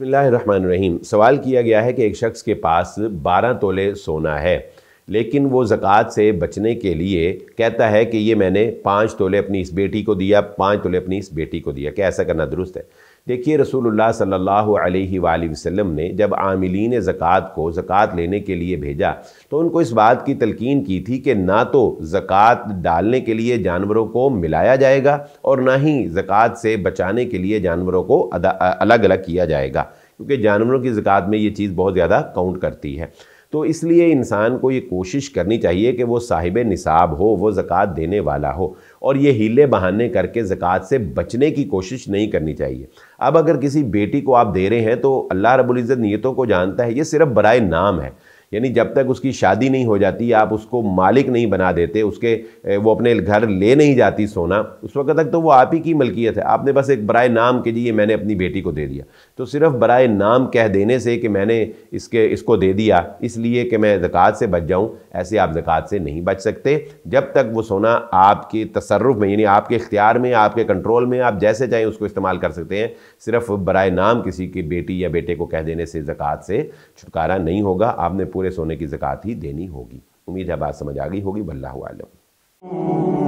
बसमीम सवाल किया गया है कि एक शख्स के पास बारह तोले सोना है लेकिन वो ज़क़़त से बचने के लिए कहता है कि ये मैंने पाँच तोले अपनी इस बेटी को दिया पाँच तोले अपनी इस बेटी को दिया क्या ऐसा करना दुरुस्त है देखिए रसूलुल्लाह सल्लल्लाहु अलैहि वसल्लम ने जब आमिलीन ज़क़़त को ज़क़़त लेने के लिए भेजा तो उनको इस बात की तलकिन की थी कि ना तो ज़क़़त डालने के लिए जानवरों को मिलाया जाएगा और ना ही ज़क़़त से बचाने के लिए जानवरों को अलग अलग किया जाएगा क्योंकि जानवरों की ज़क़़त में ये चीज़ बहुत ज़्यादा काउंट करती है तो इसलिए इंसान को ये कोशिश करनी चाहिए कि वो साहिब निसाब हो वो ज़क़़त देने वाला हो और ये हीले बहाने करके ज़क़़त से बचने की कोशिश नहीं करनी चाहिए अब अगर किसी बेटी को आप दे रहे हैं तो अल्लाह रबुल्ज़त नीयतों को जानता है ये सिर्फ बरए नाम है यानी जब तक उसकी शादी नहीं हो जाती आप उसको मालिक नहीं बना देते उसके वो अपने घर ले नहीं जाती सोना उस वक्त तक तो वो आप ही की मलकियत है आपने बस एक बरए नाम के जी ये मैंने अपनी बेटी को दे दिया तो सिर्फ बरए नाम कह देने से कि मैंने इसके इसको दे दिया इसलिए कि मैं ज़क़़त से बच जाऊँ ऐसे आप ज़क़़त से नहीं बच सकते जब तक वो सोना आपके तसरफ में यानी आपके इख्तियार में आपके कंट्रोल में आप जैसे चाहें उसको इस्तेमाल कर सकते हैं सिर्फ बरए नाम किसी की बेटी या बेटे को कह देने से ज़क़़त से छुटकारा नहीं होगा आपने पूरे सोने की जक़ात ही देनी होगी उम्मीद है बात समझ आ गई होगी बल्ला आलम